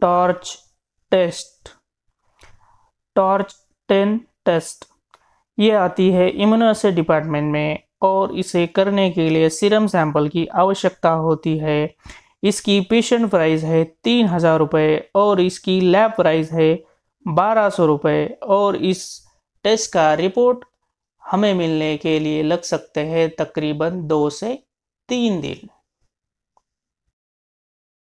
torch test torch ten test ये आती है इम्यूनोसे डिपार्टमेंट में और इसे करने के लिए सीरम सैंपल की आवश्यकता होती है इसकी पेशेंट प्राइस है तीन हज़ार रुपये और इसकी लैब प्राइस है बारह सौ रुपये और इस टेस्ट का रिपोर्ट हमें मिलने के लिए लग सकते हैं तकरीबन दो से तीन दिन